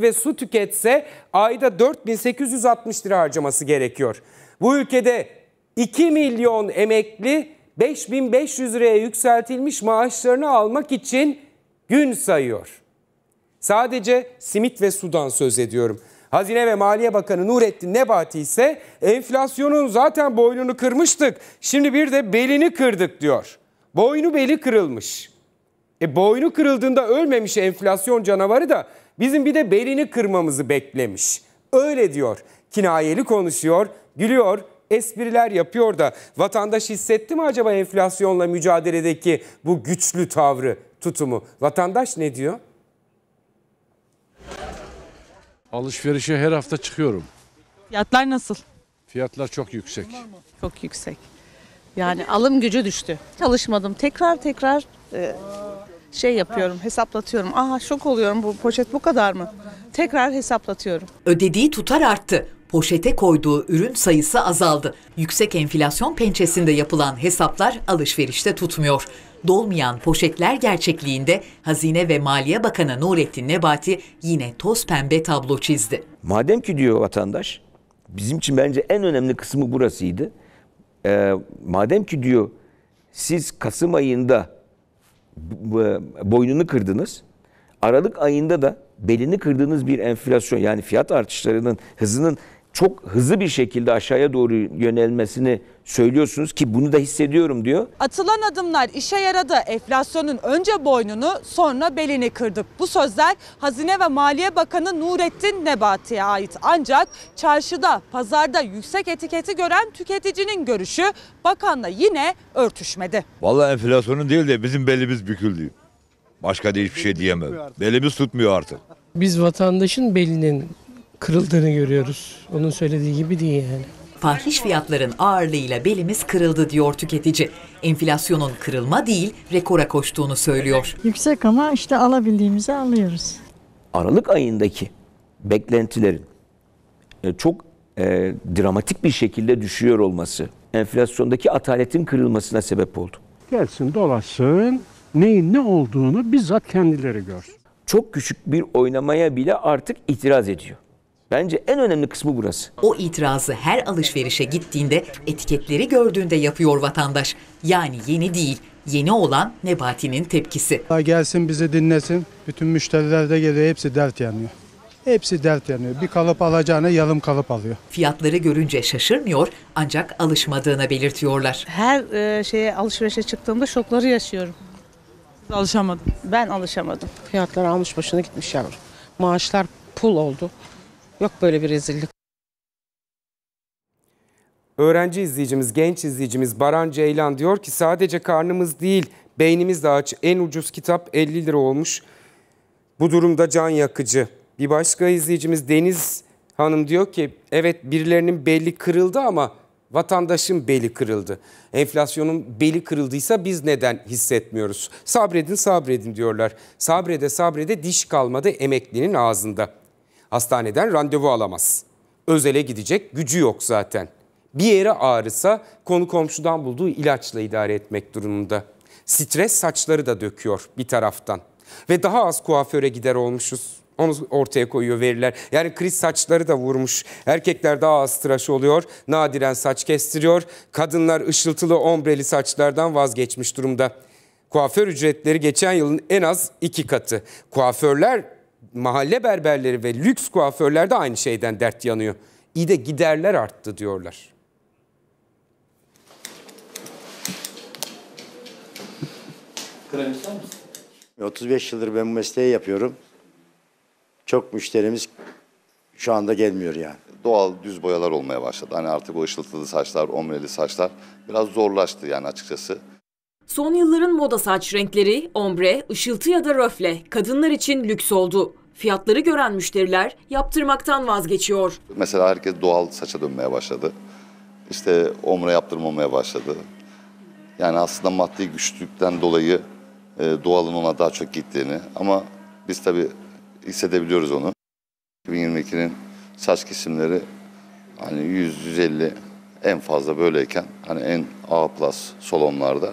ve su tüketse ayda 4860 lira harcaması gerekiyor. Bu ülkede 2 milyon emekli 5500 liraya yükseltilmiş maaşlarını almak için gün sayıyor. Sadece simit ve sudan söz ediyorum. Hazine ve Maliye Bakanı Nurettin Nebati ise enflasyonun zaten boynunu kırmıştık. Şimdi bir de belini kırdık diyor. Boynu beli kırılmış. E boynu kırıldığında ölmemiş enflasyon canavarı da Bizim bir de belini kırmamızı beklemiş. Öyle diyor. Kinayeli konuşuyor, gülüyor, espriler yapıyor da vatandaş hissetti mi acaba enflasyonla mücadeledeki bu güçlü tavrı, tutumu? Vatandaş ne diyor? Alışverişe her hafta çıkıyorum. Fiyatlar nasıl? Fiyatlar çok yüksek. Çok yüksek. Yani alım gücü düştü. Çalışmadım. Tekrar tekrar e, şey yapıyorum, hesaplatıyorum. Aha şok oluyorum bu poşet bu kadar mı? Tekrar hesaplatıyorum. Ödediği tutar arttı. Poşete koyduğu ürün sayısı azaldı. Yüksek enflasyon pençesinde yapılan hesaplar alışverişte tutmuyor. Dolmayan poşetler gerçekliğinde Hazine ve Maliye Bakanı Nurettin Nebati yine toz pembe tablo çizdi. Madem ki diyor vatandaş, bizim için bence en önemli kısmı burasıydı. Ee, madem ki diyor siz Kasım ayında boynunu kırdınız. Aralık ayında da belini kırdığınız bir enflasyon yani fiyat artışlarının hızının çok hızlı bir şekilde aşağıya doğru yönelmesini söylüyorsunuz ki bunu da hissediyorum diyor. Atılan adımlar işe yaradı. Enflasyonun önce boynunu sonra belini kırdık. Bu sözler Hazine ve Maliye Bakanı Nurettin Nebati'ye ait. Ancak çarşıda, pazarda yüksek etiketi gören tüketicinin görüşü bakanla yine örtüşmedi. Vallahi enflasyonun değil de bizim belimiz büküldü. Başka da hiçbir şey diyemem. Belimiz tutmuyor artık. Biz vatandaşın belinin kırıldığını görüyoruz. Onun söylediği gibi değil yani. Fahiş fiyatların ağırlığıyla belimiz kırıldı diyor tüketici. Enflasyonun kırılma değil rekora koştuğunu söylüyor. Yüksek ama işte alabildiğimizi alıyoruz. Aralık ayındaki beklentilerin e, çok e, dramatik bir şekilde düşüyor olması enflasyondaki ataletin kırılmasına sebep oldu. Gelsin dolaşsın neyin ne olduğunu bizzat kendileri görsün. Çok küçük bir oynamaya bile artık itiraz ediyor. Bence en önemli kısmı burası. O itirazı her alışverişe gittiğinde etiketleri gördüğünde yapıyor vatandaş. Yani yeni değil, yeni olan Nebati'nin tepkisi. Gelsin bizi dinlesin. Bütün müşteriler de geliyor. Hepsi dert yanıyor. Hepsi dert yanıyor. Bir kalıp alacağına yalım kalıp alıyor. Fiyatları görünce şaşırmıyor ancak alışmadığına belirtiyorlar. Her e, şeye alışverişe çıktığımda şokları yaşıyorum. Alışamadım. Ben alışamadım. Fiyatlar almış başına gitmiş yavrum. Maaşlar pul oldu. Yok böyle bir rezillik. Öğrenci izleyicimiz, genç izleyicimiz Baran Ceylan diyor ki sadece karnımız değil beynimiz de aç. En ucuz kitap 50 lira olmuş. Bu durumda can yakıcı. Bir başka izleyicimiz Deniz Hanım diyor ki evet birilerinin belli kırıldı ama vatandaşın beli kırıldı. Enflasyonun beli kırıldıysa biz neden hissetmiyoruz? Sabredin sabredin diyorlar. Sabrede sabrede diş kalmadı emeklinin ağzında. Hastaneden randevu alamaz. Özele gidecek gücü yok zaten. Bir yere ağrısa konu komşudan bulduğu ilaçla idare etmek durumunda. Stres saçları da döküyor bir taraftan. Ve daha az kuaföre gider olmuşuz. Onu ortaya koyuyor veriler. Yani kriz saçları da vurmuş. Erkekler daha az tıraş oluyor. Nadiren saç kestiriyor. Kadınlar ışıltılı ombreli saçlardan vazgeçmiş durumda. Kuaför ücretleri geçen yılın en az iki katı. Kuaförler mahalle berberleri ve lüks kuaförler de aynı şeyden dert yanıyor. İyi de giderler arttı diyorlar. Krem ister misin? 35 yıldır ben bu mesleği yapıyorum. Çok müşterimiz şu anda gelmiyor yani. Doğal düz boyalar olmaya başladı. Hani artık o ışıltılı saçlar, omreli saçlar biraz zorlaştı yani açıkçası. Son yılların moda saç renkleri, ombre, ışıltı ya da röfle kadınlar için lüks oldu. Fiyatları gören müşteriler yaptırmaktan vazgeçiyor. Mesela herkes doğal saça dönmeye başladı. İşte omre yaptırmamaya başladı. Yani aslında maddi güçlükten dolayı e, doğalın ona daha çok gittiğini ama biz tabii hissedebiliyoruz onu. 2022'nin saç kesimleri hani 100-150 en fazla böyleyken hani en A plus salonlarda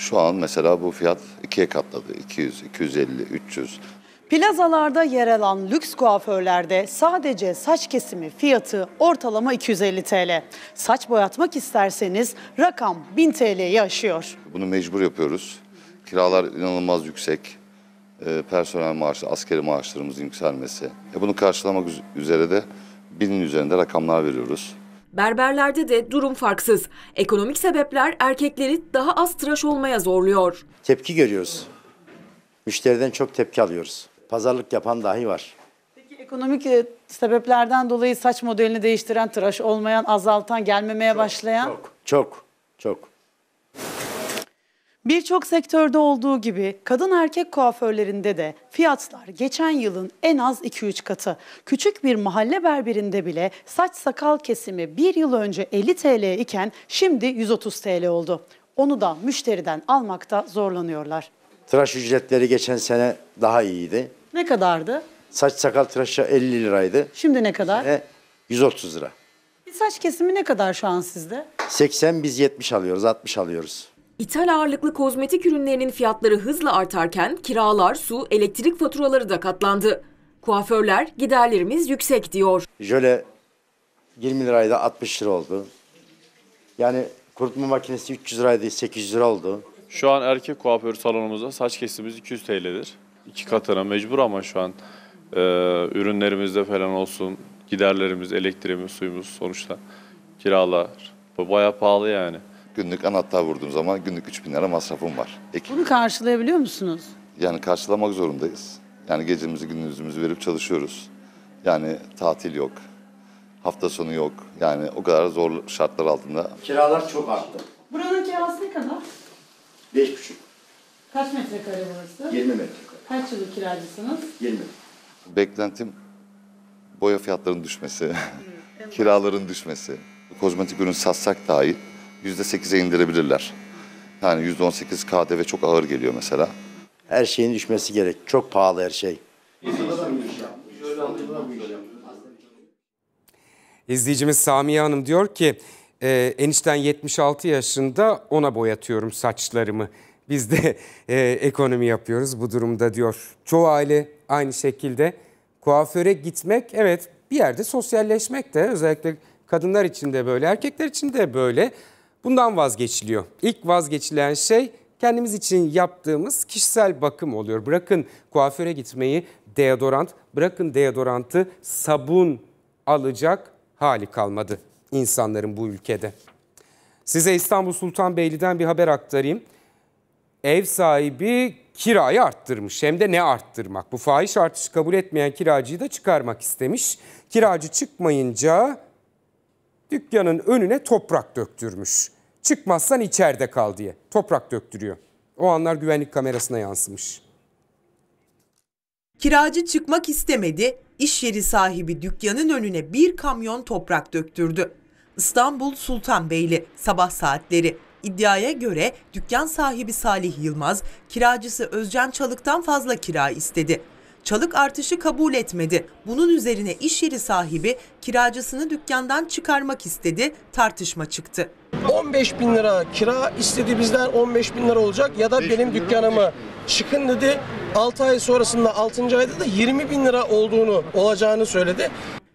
şu an mesela bu fiyat ikiye katladı. 200, 250, 300. Plazalarda yer alan lüks kuaförlerde sadece saç kesimi fiyatı ortalama 250 TL. Saç boyatmak isterseniz rakam 1000 TL'yi aşıyor. Bunu mecbur yapıyoruz. Kiralar inanılmaz yüksek. E, personel maaşı, askeri maaşlarımızın yükselmesi. E, bunu karşılamak üzere de binin üzerinde rakamlar veriyoruz. Berberlerde de durum farksız. Ekonomik sebepler erkekleri daha az tıraş olmaya zorluyor. Tepki görüyoruz. Müşteriden çok tepki alıyoruz. Pazarlık yapan dahi var. Peki ekonomik e, sebeplerden dolayı saç modelini değiştiren, tıraş olmayan, azaltan, gelmemeye çok, başlayan? Çok, çok, çok. Birçok sektörde olduğu gibi kadın erkek kuaförlerinde de fiyatlar geçen yılın en az 2-3 katı. Küçük bir mahalle berberinde bile saç sakal kesimi bir yıl önce 50 TL iken şimdi 130 TL oldu. Onu da müşteriden almakta zorlanıyorlar. Tıraş ücretleri geçen sene daha iyiydi. Ne kadardı? Saç sakal tıraşı 50 liraydı. Şimdi ne kadar? Ve 130 lira. Bir saç kesimi ne kadar şu an sizde? 80 biz 70 alıyoruz, 60 alıyoruz. İthal ağırlıklı kozmetik ürünlerinin fiyatları hızla artarken kiralar, su, elektrik faturaları da katlandı. Kuaförler giderlerimiz yüksek diyor. Jöle 20 liraydı 60 lira oldu. Yani kurutma makinesi 300 liraydı 800 lira oldu. Şu an erkek kuaför salonumuzda saç kesimimiz 200 TL'dir. İki katına mecbur ama şu an e, ürünlerimizde falan olsun giderlerimiz, elektriğimiz, suyumuz sonuçta kiralar. Bu bayağı pahalı yani günlük anahtar vurduğum zaman günlük 3 bin lira masrafım var. Ek. Bunu karşılayabiliyor musunuz? Yani karşılamak zorundayız. Yani gecemizi gündüzümüzü verip çalışıyoruz. Yani tatil yok. Hafta sonu yok. Yani o kadar zor şartlar altında. Kiralar çok arttı. Buranın kirası ne kadar? Beş buçuk. Kaç metrekare burası? 20 metrekare. Kaç yıllık kiracısınız? 20. Beklentim boya fiyatlarının düşmesi, hmm, kiraların düşmesi. Kozmetik ürün satsak dahi %8'e indirebilirler. Yani %18 KDV çok ağır geliyor mesela. Her şeyin düşmesi gerek. Çok pahalı her şey. İzleyicimiz Samiye Hanım diyor ki e, enişten 76 yaşında ona boyatıyorum saçlarımı. Biz de e, ekonomi yapıyoruz bu durumda diyor. Çoğu aile aynı şekilde kuaföre gitmek evet bir yerde sosyalleşmek de özellikle kadınlar için de böyle erkekler için de böyle. Bundan vazgeçiliyor. İlk vazgeçilen şey kendimiz için yaptığımız kişisel bakım oluyor. Bırakın kuaföre gitmeyi deodorant, bırakın deodorantı sabun alacak hali kalmadı insanların bu ülkede. Size İstanbul Sultanbeyli'den bir haber aktarayım. Ev sahibi kirayı arttırmış hem de ne arttırmak. Bu fahiş artışı kabul etmeyen kiracıyı da çıkarmak istemiş. Kiracı çıkmayınca dükkanın önüne toprak döktürmüş. Çıkmazsan içeride kal diye toprak döktürüyor. O anlar güvenlik kamerasına yansımış. Kiracı çıkmak istemedi, iş yeri sahibi dükkanın önüne bir kamyon toprak döktürdü. İstanbul Sultanbeyli sabah saatleri. İddiaya göre dükkan sahibi Salih Yılmaz kiracısı Özcan Çalık'tan fazla kira istedi. Çalık artışı kabul etmedi. Bunun üzerine iş yeri sahibi kiracısını dükkandan çıkarmak istedi, tartışma çıktı. 15 bin lira kira istedi bizden 15 bin lira olacak ya da benim dükkanımı çıkın dedi. 6 ay sonrasında 6. ayda da 20 bin lira olduğunu olacağını söyledi.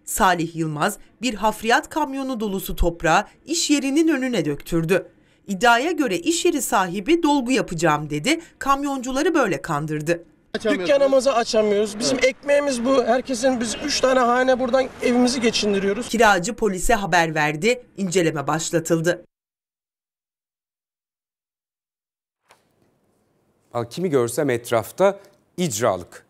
Salih Yılmaz bir hafriyat kamyonu dolusu toprağı iş yerinin önüne döktürdü. İddiaya göre iş yeri sahibi dolgu yapacağım dedi, kamyoncuları böyle kandırdı. Dükkanımızı açamıyoruz. Bizim ekmeğimiz bu. Herkesin biz 3 tane hane buradan evimizi geçindiriyoruz. Kiracı polise haber verdi, inceleme başlatıldı. Kimi görsem etrafta icralık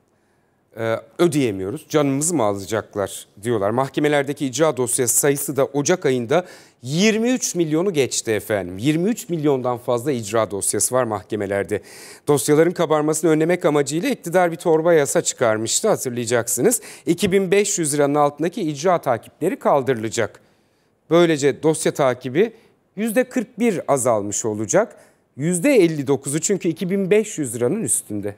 e, ödeyemiyoruz. Canımızı mı alacaklar diyorlar. Mahkemelerdeki icra dosyası sayısı da Ocak ayında 23 milyonu geçti efendim. 23 milyondan fazla icra dosyası var mahkemelerde. Dosyaların kabarmasını önlemek amacıyla iktidar bir torba yasa çıkarmıştı hatırlayacaksınız. 2500 liranın altındaki icra takipleri kaldırılacak. Böylece dosya takibi %41 azalmış olacak. %59'u çünkü 2500 liranın üstünde.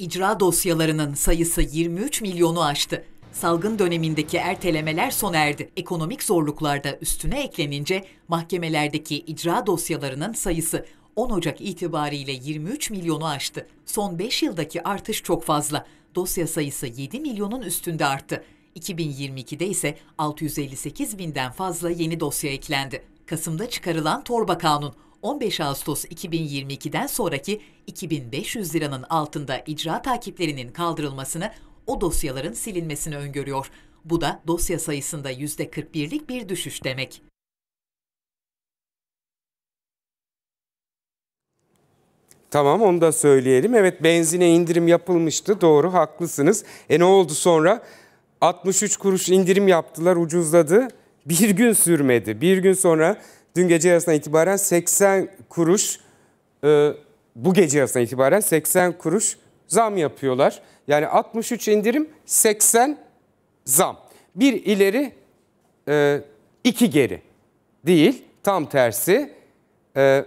İcra dosyalarının sayısı 23 milyonu aştı. Salgın dönemindeki ertelemeler sona erdi. Ekonomik zorluklarda üstüne eklenince mahkemelerdeki icra dosyalarının sayısı 10 Ocak itibariyle 23 milyonu aştı. Son 5 yıldaki artış çok fazla. Dosya sayısı 7 milyonun üstünde arttı. 2022'de ise 658 binden fazla yeni dosya eklendi. Kasım'da çıkarılan torba kanun 15 Ağustos 2022'den sonraki 2500 liranın altında icra takiplerinin kaldırılmasını, o dosyaların silinmesini öngörüyor. Bu da dosya sayısında %41'lik bir düşüş demek. Tamam onu da söyleyelim. Evet benzine indirim yapılmıştı. Doğru haklısınız. E ne oldu sonra? 63 kuruş indirim yaptılar ucuzladı. Bir gün sürmedi. Bir gün sonra Dün gece yarısına itibaren 80 kuruş e, bu gece yarısına itibaren 80 kuruş zam yapıyorlar. Yani 63 indirim 80 zam. Bir ileri e, iki geri değil tam tersi e,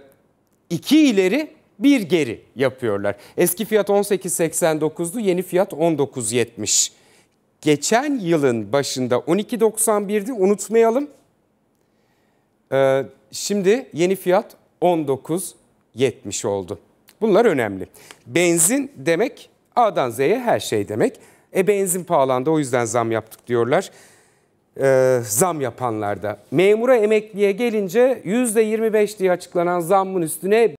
iki ileri bir geri yapıyorlar. Eski fiyat 18.89'du yeni fiyat 19.70. Geçen yılın başında 12.91'di unutmayalım ee, şimdi yeni fiyat 19.70 oldu. Bunlar önemli. Benzin demek A'dan Z'ye her şey demek. E benzin pahalandı o yüzden zam yaptık diyorlar. E, zam yapanlarda. Memura emekliye gelince %25 diye açıklanan zammın üstüne